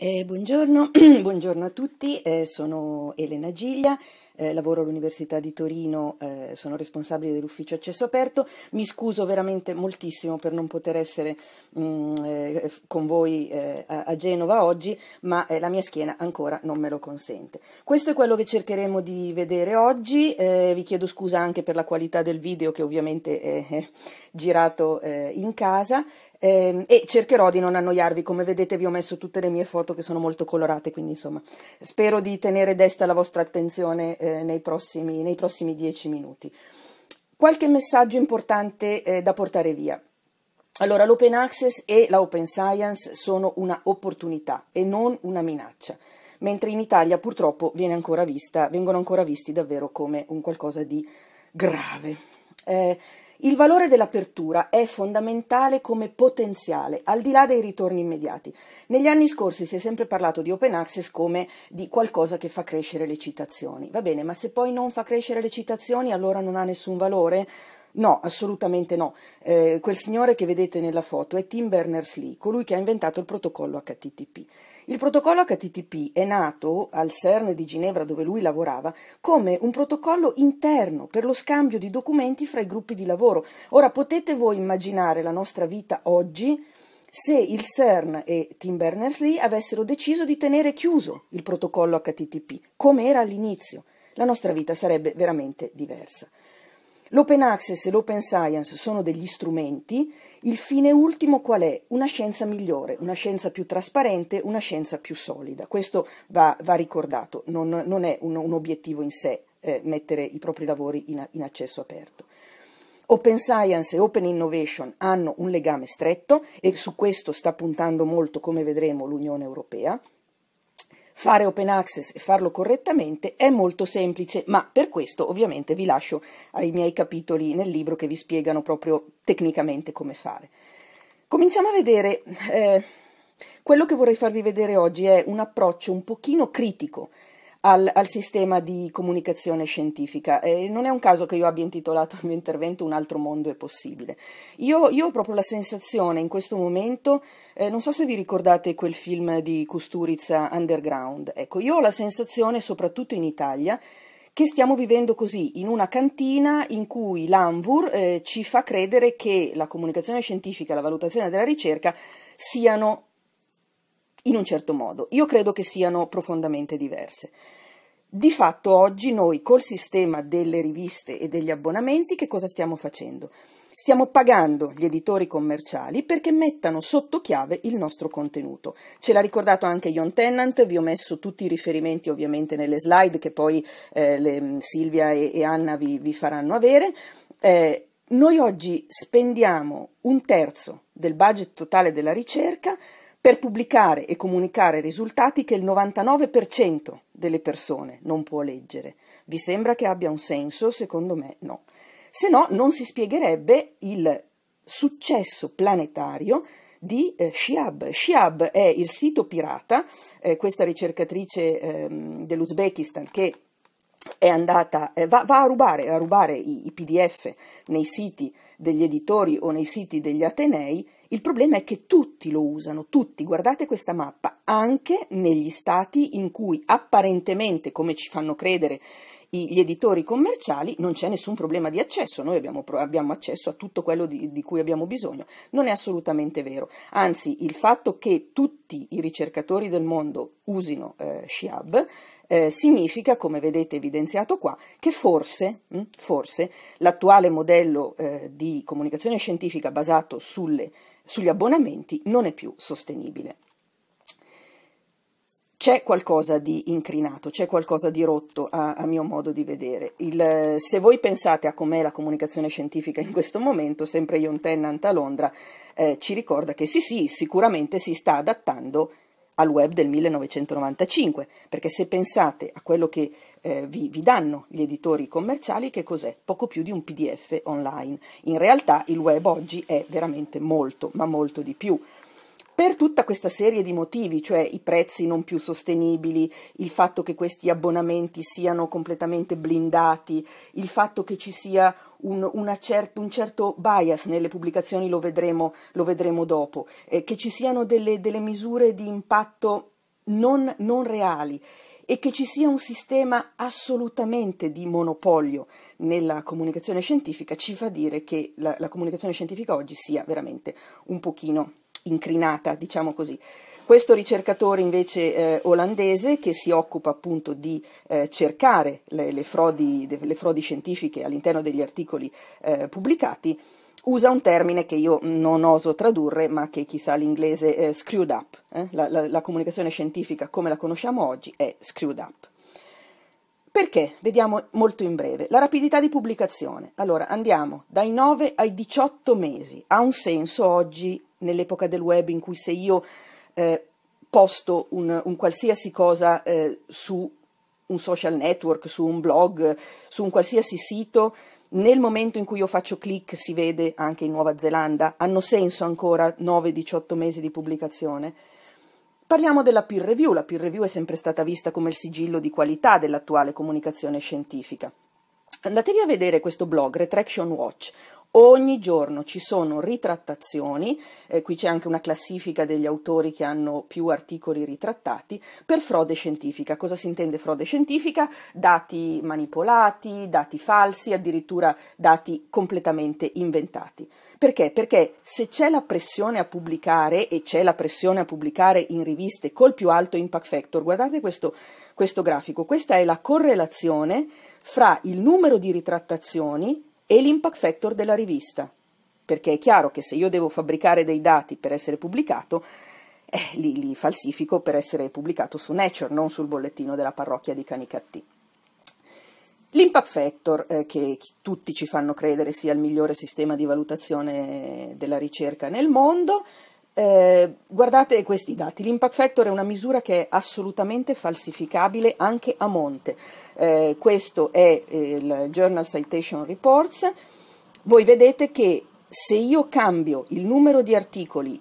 Eh, buongiorno, buongiorno, a tutti, eh, sono Elena Giglia, eh, lavoro all'Università di Torino, eh, sono responsabile dell'ufficio accesso aperto. Mi scuso veramente moltissimo per non poter essere mh, mm, eh, con voi eh, a, a, Genova oggi, ma la mia schiena ancora non me lo consente. Questo è quello che cercheremo di vedere oggi. vi chiedo scusa anche per la qualità del video che ovviamente è, girato in casa. Eh, e cercherò di non annoiarvi, come vedete vi ho messo tutte le mie foto che sono molto colorate, quindi insomma spero di tenere desta la vostra attenzione eh, nei, prossimi, nei, prossimi, dieci minuti. Qualche messaggio importante eh, da portare via. Allora, l'open access e la open science sono una opportunità e non una minaccia, mentre in Italia purtroppo ancora vista, vengono ancora visti davvero come un qualcosa di grave. Eh, il valore dell'apertura è fondamentale come potenziale, al di là dei ritorni immediati. Negli anni scorsi si è sempre parlato di open access come di qualcosa che fa crescere le citazioni. Va bene, ma se poi non fa crescere le citazioni allora non ha nessun valore? No, assolutamente no. Eh, quel signore che vedete nella foto è Tim Berners-Lee, colui che ha inventato il protocollo HTTP. Il protocollo HTTP è nato al CERN di Ginevra dove lui lavorava come un protocollo interno per lo scambio di documenti fra i gruppi di lavoro. Ora potete voi immaginare la nostra vita oggi se il CERN e Tim Berners-Lee avessero deciso di tenere chiuso il protocollo HTTP, come era all'inizio, la nostra vita sarebbe veramente diversa. L'open access e l'open science sono degli strumenti, il fine ultimo qual è? Una scienza migliore, una scienza più trasparente, una scienza più solida. Questo va, va ricordato, non, non è un, un, obiettivo in sé eh, mettere i propri lavori in, in accesso aperto. Open Science e Open Innovation hanno un legame stretto e su questo sta puntando molto, come vedremo, l'Unione Europea. Fare open access e farlo correttamente è molto semplice, ma per questo ovviamente vi lascio ai miei capitoli nel libro che vi spiegano proprio tecnicamente come fare. Cominciamo a vedere, eh, quello che vorrei farvi vedere oggi è un approccio un pochino critico al, al sistema di comunicazione scientifica. Eh, non è un caso che io abbia intitolato il mio intervento Un altro mondo è possibile. Io, io ho proprio la sensazione in questo momento, eh, non so se vi ricordate quel film di Custurizza Underground, ecco, io ho la sensazione, soprattutto in Italia, che stiamo vivendo così, in una cantina in cui l'ANVUR eh, ci fa credere che la comunicazione scientifica e la valutazione della ricerca siano in un certo modo. Io credo che siano profondamente diverse. Di fatto oggi noi col sistema delle riviste e degli abbonamenti che cosa stiamo facendo? Stiamo pagando gli editori commerciali perché mettano sotto chiave il nostro contenuto. Ce l'ha ricordato anche John Tennant, vi ho messo tutti i riferimenti ovviamente nelle slide che poi eh, le, mm, Silvia e, e, Anna vi, vi faranno avere. Eh, noi oggi spendiamo un terzo del budget totale della ricerca per pubblicare e comunicare risultati che il 99% delle persone non può leggere. Vi sembra che abbia un senso? Secondo me no. Se no non si spiegherebbe il successo planetario di eh, Shiab. Shiab è il sito pirata, eh, questa ricercatrice eh, dell'Uzbekistan che è andata, eh, va, va, a rubare, a rubare i, i, PDF nei siti degli editori o nei siti degli Atenei il problema è che tutti lo usano, tutti, guardate questa mappa, anche negli stati in cui apparentemente, come ci fanno credere gli editori commerciali, non c'è nessun problema di accesso, noi abbiamo, abbiamo accesso a tutto quello di, di cui abbiamo bisogno, non è assolutamente vero, anzi il fatto che tutti i ricercatori del mondo usino eh, Shiab eh, significa, come vedete evidenziato qua, che forse, mh, hm, forse l'attuale modello eh, di comunicazione scientifica basato sulle sugli abbonamenti non è più sostenibile. C'è qualcosa di incrinato, c'è qualcosa di rotto a, a mio modo di vedere. Il, se voi pensate a com'è la comunicazione scientifica in questo momento, sempre Jon Tennant a Londra eh, ci ricorda che sì, sì, sicuramente si sta adattando al web del 1995, perché se pensate a quello che eh, vi, vi, danno gli editori commerciali, che cos'è? Poco più di un PDF online. In realtà il web oggi è veramente molto, ma molto di più per tutta questa serie di motivi, cioè i prezzi non più sostenibili, il fatto che questi abbonamenti siano completamente blindati, il fatto che ci sia un, cert, un certo bias nelle pubblicazioni, lo vedremo, lo vedremo dopo, eh, che ci siano delle, delle misure di impatto non, non reali e che ci sia un sistema assolutamente di monopolio nella comunicazione scientifica ci fa dire che la, la comunicazione scientifica oggi sia veramente un pochino incrinata, diciamo così. Questo ricercatore invece eh, olandese che si occupa appunto di eh, cercare le, le, frodi, le, frodi, scientifiche all'interno degli articoli eh, pubblicati usa un termine che io non oso tradurre ma che chissà l'inglese eh, screwed up. Eh? La, la, la comunicazione scientifica come la conosciamo oggi è screwed up. Perché? Vediamo molto in breve. La rapidità di pubblicazione. Allora andiamo dai 9 ai 18 mesi. Ha un senso oggi nell'epoca del web in cui se io eh, posto un, un, qualsiasi cosa eh, su un social network, su un blog, su un qualsiasi sito, nel momento in cui io faccio click si vede anche in Nuova Zelanda, hanno senso ancora 9-18 mesi di pubblicazione. Parliamo della peer review, la peer review è sempre stata vista come il sigillo di qualità dell'attuale comunicazione scientifica. Andatevi a vedere questo blog, Retraction Watch, Ogni giorno ci sono ritrattazioni, eh, qui c'è anche una classifica degli autori che hanno più articoli ritrattati, per frode scientifica. Cosa si intende frode scientifica? Dati manipolati, dati falsi, addirittura dati completamente inventati. Perché? Perché se c'è la pressione a pubblicare, e c'è la pressione a pubblicare in riviste col più alto impact factor, guardate questo, questo grafico, questa è la correlazione fra il numero di ritrattazioni e l'impact factor della rivista, perché è chiaro che se io devo fabbricare dei dati per essere pubblicato, eh, li, li, falsifico per essere pubblicato su Nature, non sul bollettino della parrocchia di Canicattì. L'impact factor, eh, che tutti ci fanno credere sia il migliore sistema di valutazione della ricerca nel mondo, eh, guardate questi dati, l'impact factor è una misura che è assolutamente falsificabile anche a monte. Eh, questo è eh, il Journal Citation Reports. Voi vedete che se io cambio il numero di articoli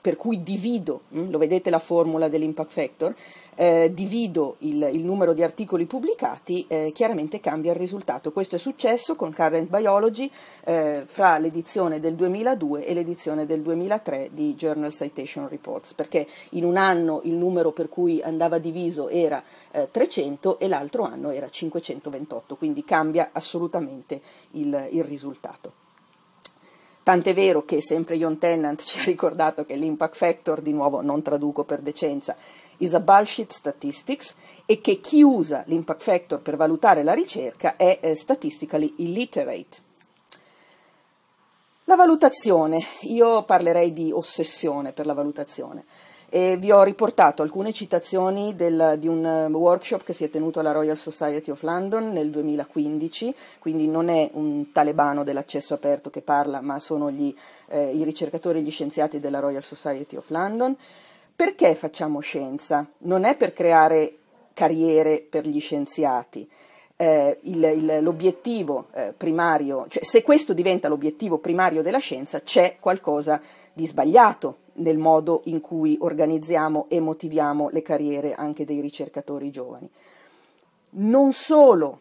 per cui divido, mh, mm, lo vedete la formula dell'impact factor, eh, divido il, il, numero di articoli pubblicati, eh, chiaramente cambia il risultato. Questo è successo con Current Biology eh, fra l'edizione del 2002 e l'edizione del 2003 di Journal Citation Reports, perché in un anno il numero per cui andava diviso era 300 eh, e l'altro anno era 528, quindi cambia assolutamente il, il risultato. Tant'è vero che sempre John Tennant ci ha ricordato che l'impact factor, di nuovo non traduco per decenza, is a bullshit statistics e che chi usa l'impact factor per valutare la ricerca è eh, statistically illiterate. La valutazione, io parlerei di ossessione per la valutazione e vi ho riportato alcune citazioni del, di un eh, workshop che si è tenuto alla Royal Society of London nel 2015, quindi non è un talebano dell'accesso aperto che parla, ma sono gli, eh, i ricercatori e gli scienziati della Royal Society of London. Perché facciamo scienza? Non è per creare carriere per gli scienziati. Eh, il, il, l'obiettivo eh, primario, cioè se questo diventa l'obiettivo primario della scienza, c'è qualcosa di sbagliato nel modo in cui organizziamo e motiviamo le carriere anche dei ricercatori giovani. Non solo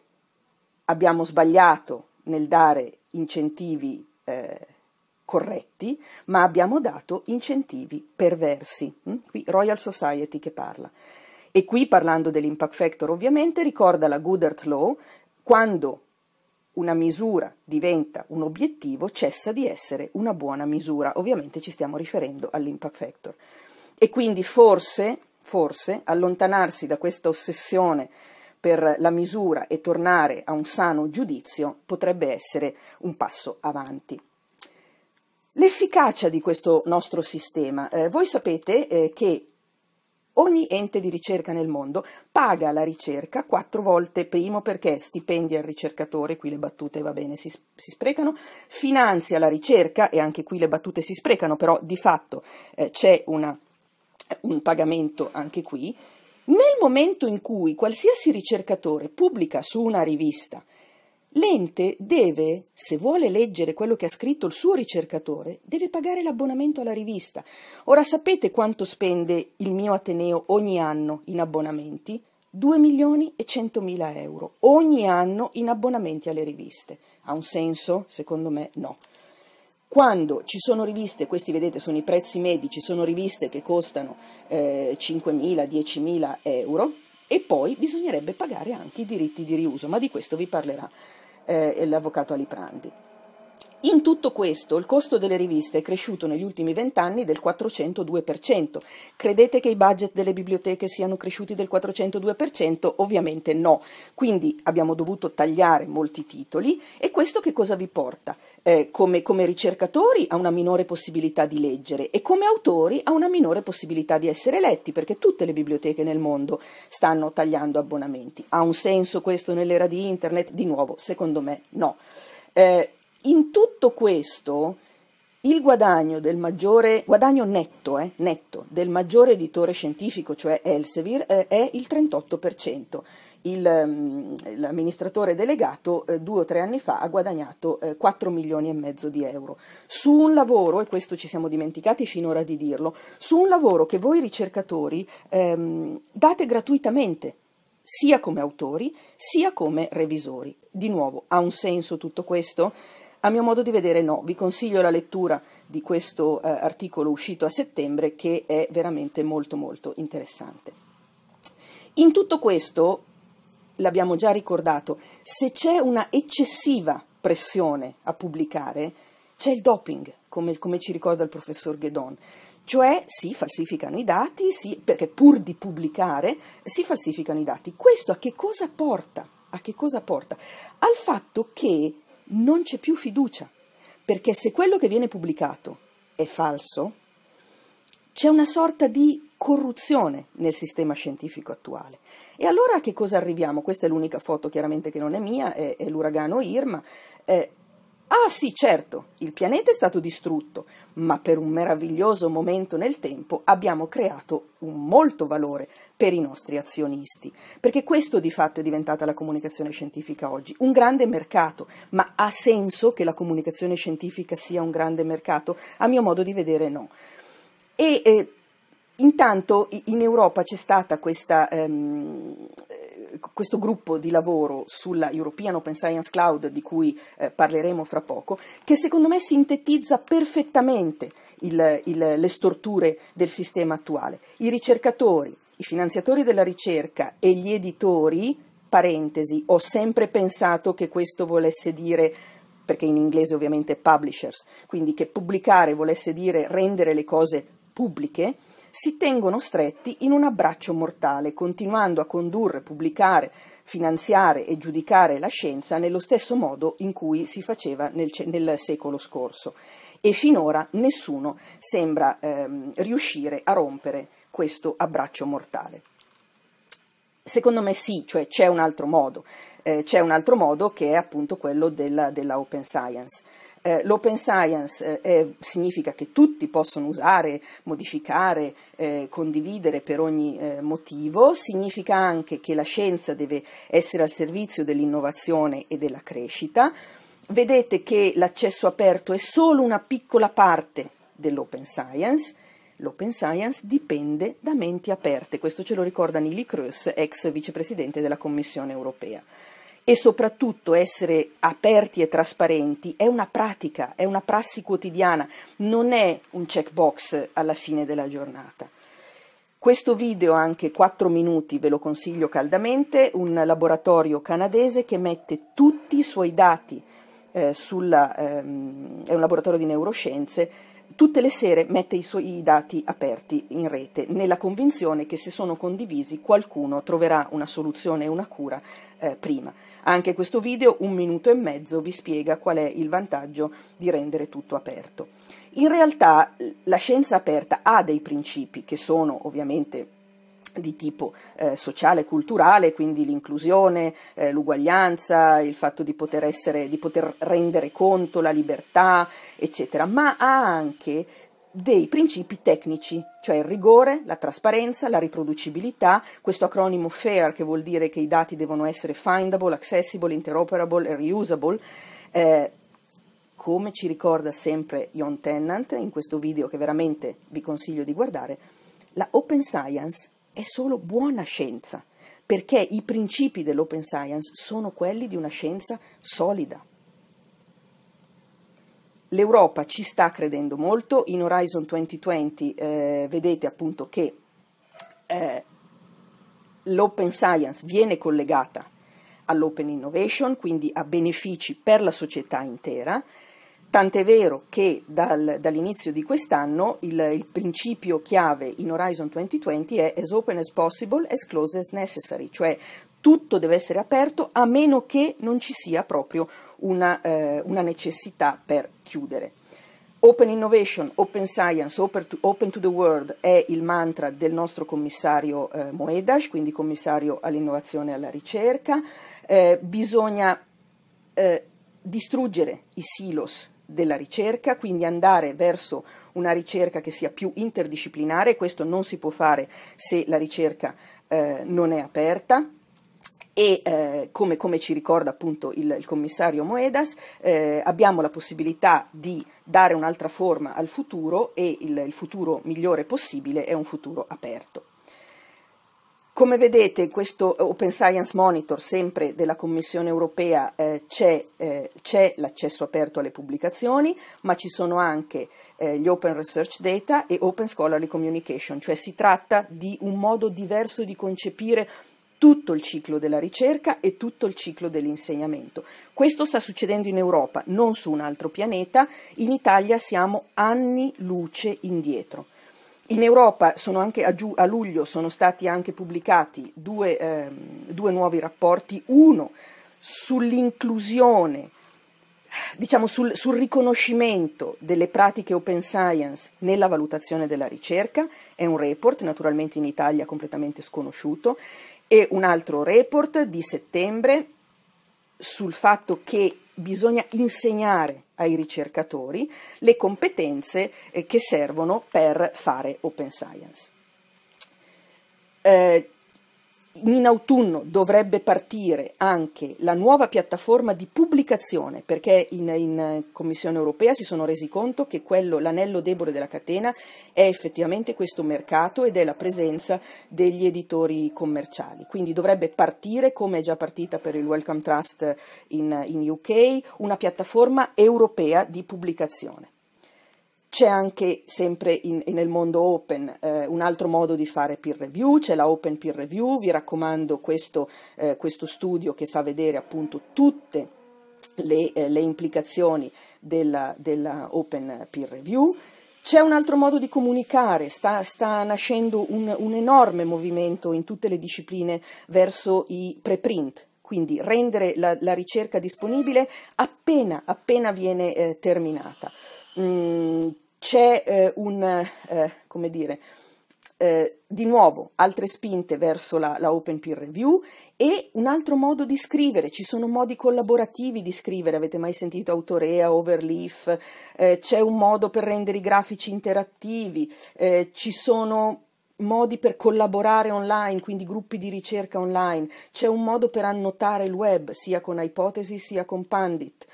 abbiamo sbagliato nel dare incentivi eh, corretti, ma abbiamo dato incentivi perversi. Mm? Qui Royal Society che parla. E qui, parlando dell'impact factor, ovviamente, ricorda la Goodert Law, quando una misura diventa un obiettivo, cessa di essere una buona misura. Ovviamente ci stiamo riferendo all'impact factor. E quindi forse, forse, allontanarsi da questa ossessione per la misura e tornare a un sano giudizio potrebbe essere un passo avanti. L'efficacia di questo nostro sistema. Eh, voi sapete eh, che ogni ente di ricerca nel mondo paga la ricerca quattro volte, primo perché stipendi al ricercatore, qui le battute va bene, si, si, sprecano, finanzia la ricerca e anche qui le battute si sprecano, però di fatto eh, c'è una, un pagamento anche qui. Nel momento in cui qualsiasi ricercatore pubblica su una rivista L'ente deve, se vuole leggere quello che ha scritto il suo ricercatore, deve pagare l'abbonamento alla rivista. Ora sapete quanto spende il mio Ateneo ogni anno in abbonamenti? 2 milioni e 100 mila euro ogni anno in abbonamenti alle riviste. Ha un senso? Secondo me no. Quando ci sono riviste, questi vedete sono i prezzi medi, ci sono riviste che costano eh, 5.000, 10.000 euro e poi bisognerebbe pagare anche i diritti di riuso, ma di questo vi parlerà eh, e l'avvocato Aliprandi. In tutto questo il costo delle riviste è cresciuto negli ultimi vent'anni del 402%. Credete che i budget delle biblioteche siano cresciuti del 402%? Ovviamente no. Quindi abbiamo dovuto tagliare molti titoli e questo che cosa vi porta? Eh, come, come ricercatori a una minore possibilità di leggere e come autori a una minore possibilità di essere letti perché tutte le biblioteche nel mondo stanno tagliando abbonamenti. Ha un senso questo nell'era di internet? Di nuovo, secondo me no. Eh, in tutto questo il guadagno, del maggiore, guadagno netto, eh, netto, del maggiore editore scientifico, cioè Elsevier, eh, è il 38%. Il, um, l'amministratore delegato eh, due o tre anni fa ha guadagnato 4 eh, milioni e mezzo di euro su un lavoro, e questo ci siamo dimenticati finora di dirlo, su un lavoro che voi ricercatori ehm, date gratuitamente sia come autori sia come revisori. Di nuovo, ha un senso tutto questo? A mio modo di vedere no, vi consiglio la lettura di questo eh, articolo uscito a settembre che è veramente molto molto interessante. In tutto questo, l'abbiamo già ricordato, se c'è una eccessiva pressione a pubblicare, c'è il doping, come, come ci ricorda il professor Ghedon. Cioè si falsificano i dati, si, perché pur di pubblicare si falsificano i dati. Questo a che cosa porta? A che cosa porta? Al fatto che non c'è più fiducia, perché se quello che viene pubblicato è falso, c'è una sorta di corruzione nel sistema scientifico attuale. E allora a che cosa arriviamo? Questa è l'unica foto chiaramente che non è mia, è, è l'uragano Irma. Eh, Ah sì, certo, il pianeta è stato distrutto, ma per un meraviglioso momento nel tempo abbiamo creato un molto valore per i nostri azionisti, perché questo di fatto è diventata la comunicazione scientifica oggi, un grande mercato, ma ha senso che la comunicazione scientifica sia un grande mercato? A mio modo di vedere no. E, eh, Intanto in Europa c'è stata questa, ehm, questo gruppo di lavoro sulla European Open Science Cloud di cui eh, parleremo fra poco, che secondo me sintetizza perfettamente il, il, le storture del sistema attuale. I ricercatori, i finanziatori della ricerca e gli editori, parentesi, ho sempre pensato che questo volesse dire perché in inglese ovviamente publishers, quindi che pubblicare volesse dire rendere le cose pubbliche, si tengono stretti in un abbraccio mortale, continuando a condurre, pubblicare, finanziare e giudicare la scienza nello stesso modo in cui si faceva nel, nel secolo scorso. E finora nessuno sembra ehm, riuscire a rompere questo abbraccio mortale. Secondo me sì, cioè c'è un altro modo, eh, c'è un altro modo che è appunto quello della, della Open Science eh, l'open science eh, significa che tutti possono usare, modificare, eh, condividere per ogni eh, motivo, significa anche che la scienza deve essere al servizio dell'innovazione e della crescita. Vedete che l'accesso aperto è solo una piccola parte dell'open science. L'open science dipende da menti aperte, questo ce lo ricorda Nili Kroes, ex vicepresidente della Commissione europea e soprattutto essere aperti e trasparenti è una pratica, è una prassi quotidiana, non è un checkbox alla fine della giornata. Questo video anche 4 minuti ve lo consiglio caldamente, un laboratorio canadese che mette tutti i suoi dati eh, sulla, ehm, è un laboratorio di neuroscienze, tutte le sere mette i suoi dati aperti in rete, nella convinzione che se sono condivisi qualcuno troverà una soluzione e una cura eh, prima. Anche questo video, un minuto e mezzo, vi spiega qual è il vantaggio di rendere tutto aperto. In realtà la scienza aperta ha dei principi che sono ovviamente di tipo eh, sociale e culturale, quindi l'inclusione, eh, l'uguaglianza, il fatto di poter, essere, di poter rendere conto, la libertà, eccetera, ma ha anche dei principi tecnici, cioè il rigore, la trasparenza, la riproducibilità, questo acronimo FAIR che vuol dire che i dati devono essere findable, accessible, interoperable e reusable, eh, come ci ricorda sempre John Tennant in questo video che veramente vi consiglio di guardare, la open science è solo buona scienza, perché i principi dell'open science sono quelli di una scienza solida. L'Europa ci sta credendo molto, in Horizon 2020 eh, vedete appunto che eh, l'open science viene collegata all'open innovation, quindi a benefici per la società intera, Tant'è vero che dal, dall'inizio di quest'anno il, il, principio chiave in Horizon 2020 è as open as possible, as close as necessary, cioè tutto deve essere aperto a meno che non ci sia proprio una, eh, una necessità per chiudere. Open innovation, open science, open to, open to, the world è il mantra del nostro commissario eh, Moedas, quindi commissario all'innovazione e alla ricerca. Eh, bisogna eh, distruggere i silos della ricerca, quindi andare verso una ricerca che sia più interdisciplinare, questo non si può fare se la ricerca eh, non è aperta e eh, come, come, ci ricorda appunto il, il commissario Moedas, eh, abbiamo la possibilità di dare un'altra forma al futuro e il, il futuro migliore possibile è un futuro aperto. Come vedete, questo Open Science Monitor, sempre della Commissione europea, eh, c'è, eh, c'è, l'accesso aperto alle pubblicazioni, ma ci sono anche eh, gli Open Research Data e Open Scholarly Communication, cioè si tratta di un modo diverso di concepire tutto il ciclo della ricerca e tutto il ciclo dell'insegnamento. Questo sta succedendo in Europa, non su un altro pianeta, in Italia siamo anni luce indietro. In Europa anche, a, giu, a, luglio sono stati anche pubblicati due, eh, due nuovi rapporti, uno sull'inclusione, diciamo sul, sul riconoscimento delle pratiche open science nella valutazione della ricerca, è un report naturalmente in Italia completamente sconosciuto, e un altro report di settembre sul fatto che bisogna insegnare ai ricercatori le competenze eh, che servono per fare open science. Eh, in autunno dovrebbe partire anche la nuova piattaforma di pubblicazione, perché in, in Commissione europea si sono resi conto che quello, l'anello debole della catena è effettivamente questo mercato ed è la presenza degli editori commerciali. Quindi dovrebbe partire, come è già partita per il Welcome Trust in, in UK, una piattaforma europea di pubblicazione. C'è anche sempre in, nel mondo open eh, un altro modo di fare peer review, c'è la open peer review, vi raccomando questo, eh, questo studio che fa vedere appunto tutte le, eh, le implicazioni della, della open peer review. C'è un altro modo di comunicare, sta, sta nascendo un, un enorme movimento in tutte le discipline verso i preprint, quindi rendere la, la, ricerca disponibile appena, appena viene eh, terminata mh, mm, c'è eh, un, eh, come dire, eh, di nuovo altre spinte verso la, la, open peer review e un altro modo di scrivere, ci sono modi collaborativi di scrivere, avete mai sentito autorea, overleaf, eh, c'è un modo per rendere i grafici interattivi, eh, ci sono modi per collaborare online, quindi gruppi di ricerca online, c'è un modo per annotare il web sia con Hypothesis sia con Pandit.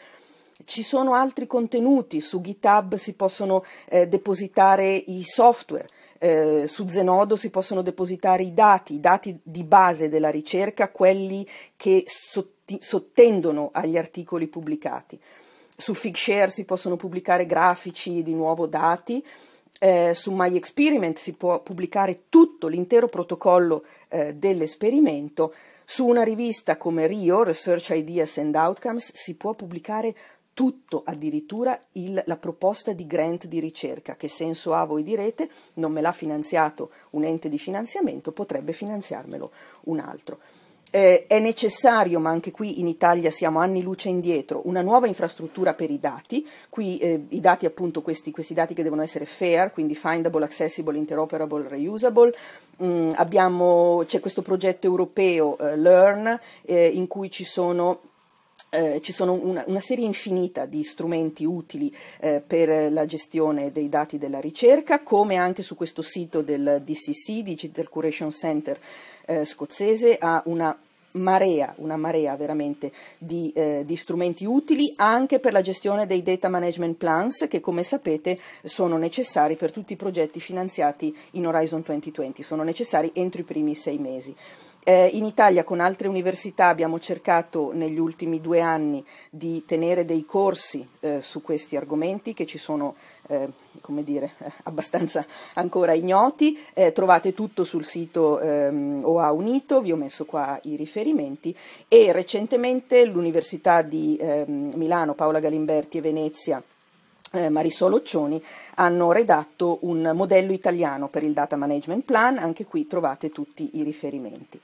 Ci sono altri contenuti, su GitHub si possono eh, depositare i software, eh, su Zenodo si possono depositare i dati, i dati di base della ricerca, quelli che sotti- sottendono agli articoli pubblicati. Su Figshare si possono pubblicare grafici e di nuovo dati. Eh, su MyExperiment si può pubblicare tutto l'intero protocollo eh, dell'esperimento. Su una rivista come Rio, Research Ideas and Outcomes, si può pubblicare tutto addirittura il, la proposta di grant di ricerca. Che senso ha, voi direte, non me l'ha finanziato un ente di finanziamento, potrebbe finanziarmelo un altro. Eh, è necessario, ma anche qui in Italia siamo anni luce indietro, una nuova infrastruttura per i dati, qui eh, i dati appunto questi, questi, dati che devono essere fair, quindi findable, accessible, interoperable, reusable, mm, abbiamo, c'è questo progetto europeo eh, Learn eh, in cui ci sono eh, ci sono una, una, serie infinita di strumenti utili eh, per la gestione dei dati della ricerca, come anche su questo sito del DCC, Digital Curation Center eh, scozzese, ha una marea, una marea veramente di, eh, di, strumenti utili anche per la gestione dei data management plans che come sapete sono necessari per tutti i progetti finanziati in Horizon 2020, sono necessari entro i primi sei mesi. Eh, in Italia con altre università abbiamo cercato negli ultimi due anni di tenere dei corsi eh, su questi argomenti che ci sono eh, come dire, abbastanza ancora ignoti. Eh, trovate tutto sul sito ehm, OA Unito, vi ho messo qua i riferimenti. E recentemente l'Università di ehm, Milano, Paola Galimberti e Venezia eh, Marisol Occioni hanno redatto un modello italiano per il data management plan, anche qui trovate tutti i riferimenti.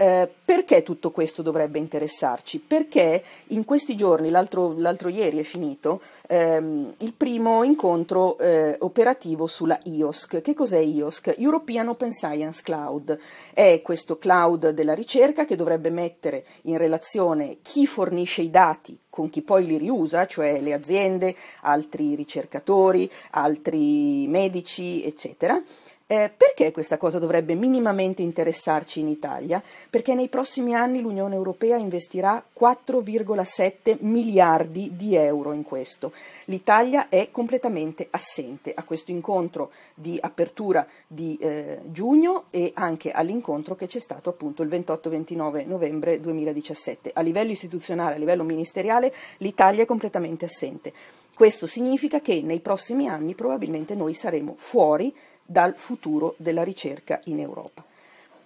Eh, perché tutto questo dovrebbe interessarci? Perché in questi giorni, l'altro, l'altro ieri è finito, ehm, il primo incontro eh, operativo sulla IOSC. Che cos'è IOSC? European Open Science Cloud. È questo cloud della ricerca che dovrebbe mettere in relazione chi fornisce i dati con chi poi li riusa, cioè le aziende, altri ricercatori, altri medici, eccetera eh, perché questa cosa dovrebbe minimamente interessarci in Italia? Perché nei prossimi anni l'Unione Europea investirà 4,7 miliardi di euro in questo. L'Italia è completamente assente a questo incontro di apertura di eh, giugno e anche all'incontro che c'è stato appunto il 28-29 novembre 2017. A livello istituzionale, a livello ministeriale, l'Italia è completamente assente. Questo significa che nei prossimi anni probabilmente noi saremo fuori dal futuro della ricerca in Europa.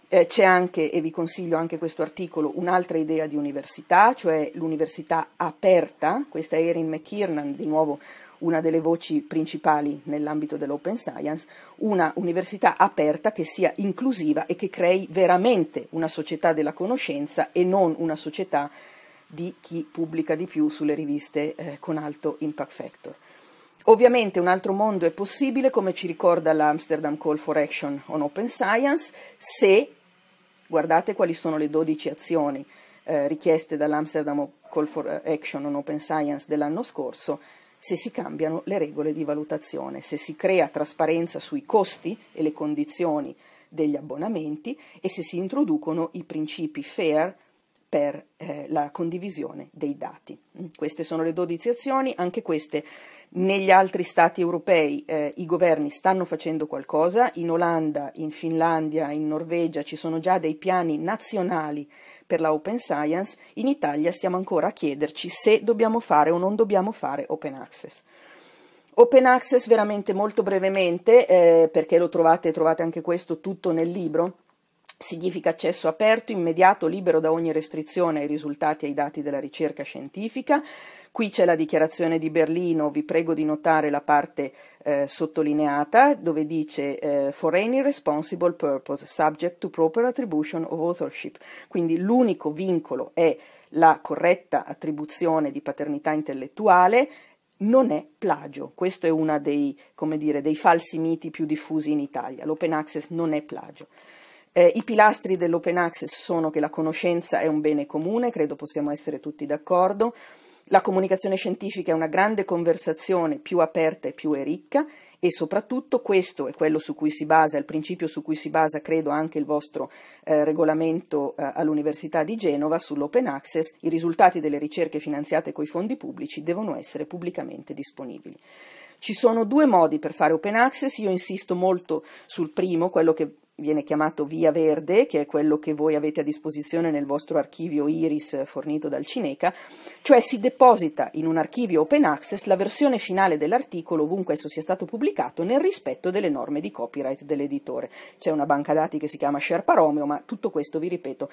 Eh, c'è anche, e vi consiglio anche questo articolo, un'altra idea di università, cioè l'università aperta, questa è Erin McKiernan, di nuovo una delle voci principali nell'ambito dell'open science, una università aperta che sia inclusiva e che crei veramente una società della conoscenza e non una società di chi pubblica di più sulle riviste eh, con alto impact factor. Ovviamente un altro mondo è possibile, come ci ricorda l'Amsterdam Call for Action on Open Science, se guardate quali sono le 12 azioni eh, richieste dall'Amsterdam Call for Action on Open Science dell'anno scorso, se si cambiano le regole di valutazione, se si crea trasparenza sui costi e le condizioni degli abbonamenti e se si introducono i principi fair, per eh, la condivisione dei dati. Mm, queste sono le 12 azioni, anche queste negli altri stati europei eh, i governi stanno facendo qualcosa, in Olanda, in Finlandia, in Norvegia ci sono già dei piani nazionali per la Open Science, in Italia stiamo ancora a chiederci se dobbiamo fare o non dobbiamo fare Open Access. Open Access veramente molto brevemente, eh, perché lo trovate, trovate anche questo tutto nel libro, Significa accesso aperto, immediato, libero da ogni restrizione ai risultati e ai dati della ricerca scientifica. Qui c'è la dichiarazione di Berlino, vi prego di notare la parte eh, sottolineata dove dice eh, for any responsible purpose subject to proper attribution of authorship. Quindi l'unico vincolo è la corretta attribuzione di paternità intellettuale non è plagio. Questo è uno dei, dei falsi miti più diffusi in Italia. L'open access non è plagio. Eh, I pilastri dell'open access sono che la conoscenza è un bene comune, credo possiamo essere tutti d'accordo, la comunicazione scientifica è una grande conversazione più aperta e più ricca e soprattutto questo è quello su cui si basa, il principio su cui si basa credo anche il vostro eh, regolamento eh, all'Università di Genova sull'open access, i risultati delle ricerche finanziate coi fondi pubblici devono essere pubblicamente disponibili. Ci sono due modi per fare open access, io insisto molto sul primo, quello che viene chiamato Via Verde, che è quello che voi avete a disposizione nel vostro archivio Iris fornito dal Cineca, cioè si deposita in un archivio open access la versione finale dell'articolo, ovunque esso sia stato pubblicato, nel rispetto delle norme di copyright dell'editore. C'è una banca dati che si chiama Sherpa Romeo, ma tutto questo, vi ripeto,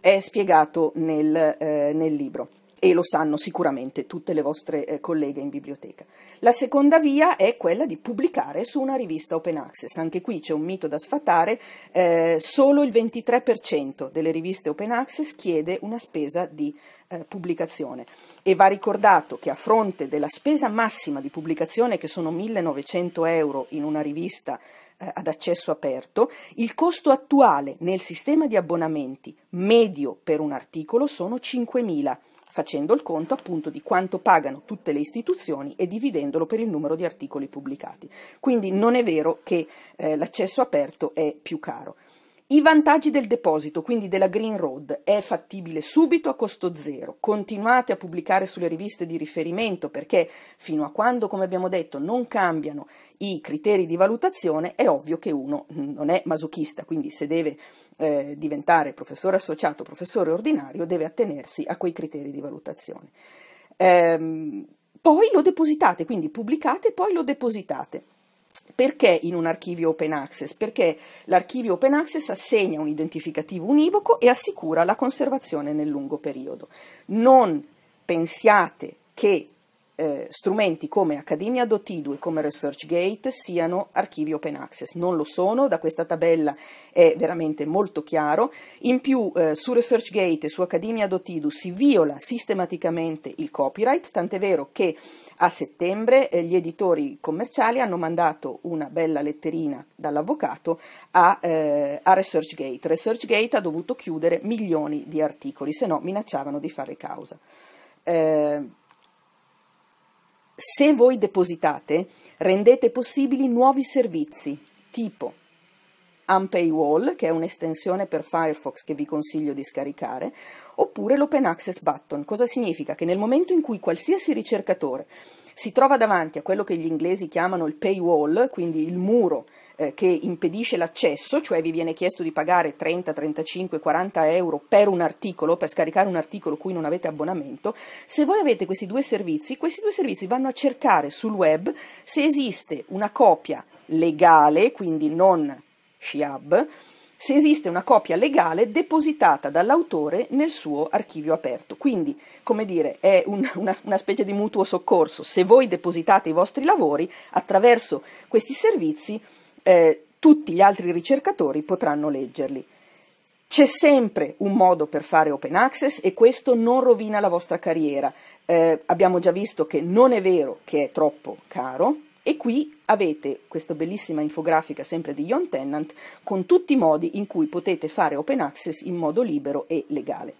è spiegato nel, eh, nel libro e lo sanno sicuramente tutte le vostre eh, colleghe in biblioteca. La seconda via è quella di pubblicare su una rivista open access. Anche qui c'è un mito da sfatare, eh, solo il 23% delle riviste open access chiede una spesa di eh, pubblicazione e va ricordato che a fronte della spesa massima di pubblicazione che sono 1900 euro in una rivista eh, ad accesso aperto, il costo attuale nel sistema di abbonamenti medio per un articolo sono 5.000 euro facendo il conto appunto di quanto pagano tutte le istituzioni e dividendolo per il numero di articoli pubblicati. Quindi non è vero che eh, l'accesso aperto è più caro. I vantaggi del deposito, quindi della Green Road, è fattibile subito a costo zero. Continuate a pubblicare sulle riviste di riferimento perché fino a quando, come abbiamo detto, non cambiano i criteri di valutazione, è ovvio che uno non è masochista, quindi se deve eh, diventare professore associato, professore ordinario, deve attenersi a quei criteri di valutazione. Ehm, poi lo depositate, quindi pubblicate, e poi lo depositate. Perché in un archivio open access? Perché l'archivio open access assegna un identificativo univoco e assicura la conservazione nel lungo periodo. Non pensiate che eh, strumenti come Accademia e come ResearchGate siano archivi open access. Non lo sono, da questa tabella è veramente molto chiaro. In più eh, su ResearchGate e su Accademia Dotidue si viola sistematicamente il copyright, tant'è vero che a settembre eh, gli editori commerciali hanno mandato una bella letterina dall'avvocato a, eh, a ResearchGate. ResearchGate ha dovuto chiudere milioni di articoli, se no minacciavano di fare causa. Eh, se voi depositate, rendete possibili nuovi servizi, tipo Unpaywall, che è un'estensione per Firefox che vi consiglio di scaricare, oppure l'Open Access Button. Cosa significa? Che nel momento in cui qualsiasi ricercatore si trova davanti a quello che gli inglesi chiamano il paywall, quindi il muro eh, che impedisce l'accesso, cioè vi viene chiesto di pagare 30, 35, 40 euro per un articolo, per scaricare un articolo cui non avete abbonamento, se voi avete questi due servizi, questi due servizi vanno a cercare sul web se esiste una copia legale, quindi non Shiab, se esiste una copia legale depositata dall'autore nel suo archivio aperto. Quindi, come dire, è un, una, una, specie di mutuo soccorso. Se voi depositate i vostri lavori attraverso questi servizi, eh, tutti gli altri ricercatori potranno leggerli. C'è sempre un modo per fare open access e questo non rovina la vostra carriera. Eh, abbiamo già visto che non è vero che è troppo caro, e qui avete questa bellissima infografica sempre di John Tennant con tutti i modi in cui potete fare open access in modo libero e legale.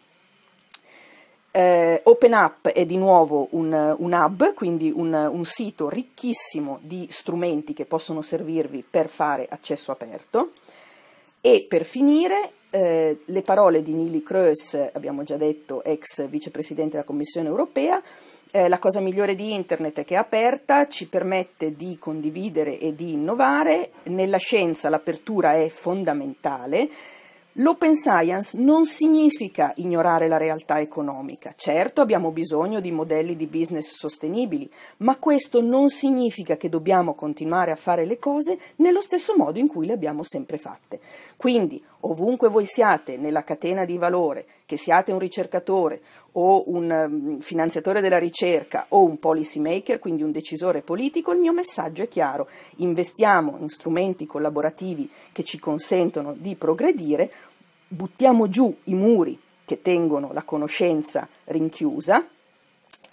Eh, open Up è di nuovo un, un hub, quindi un, un sito ricchissimo di strumenti che possono servirvi per fare accesso aperto. E per finire, eh, le parole di Nili Kreuz, abbiamo già detto, ex vicepresidente della Commissione europea, eh, la cosa migliore di internet è che è aperta, ci permette di condividere e di innovare, nella scienza l'apertura è fondamentale. L'open science non significa ignorare la realtà economica. Certo abbiamo bisogno di modelli di business sostenibili, ma questo non significa che dobbiamo continuare a fare le cose nello stesso modo in cui le abbiamo sempre fatte. Quindi ovunque voi siate nella catena di valore, che siate un ricercatore o un mm, finanziatore della ricerca o un policy maker, quindi un decisore politico, il mio messaggio è chiaro. Investiamo in strumenti collaborativi che ci consentono di progredire, buttiamo giù i muri che tengono la conoscenza rinchiusa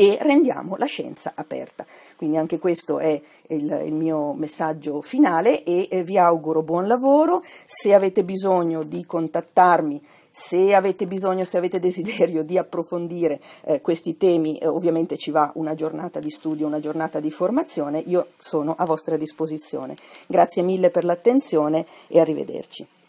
e rendiamo la scienza aperta. Quindi anche questo è il, il mio messaggio finale e eh, vi auguro buon lavoro. Se avete bisogno di contattarmi se avete bisogno, se avete desiderio di approfondire eh, questi temi, eh, ovviamente ci va una giornata di studio, una giornata di formazione, io sono a vostra disposizione. Grazie mille per l'attenzione e arrivederci.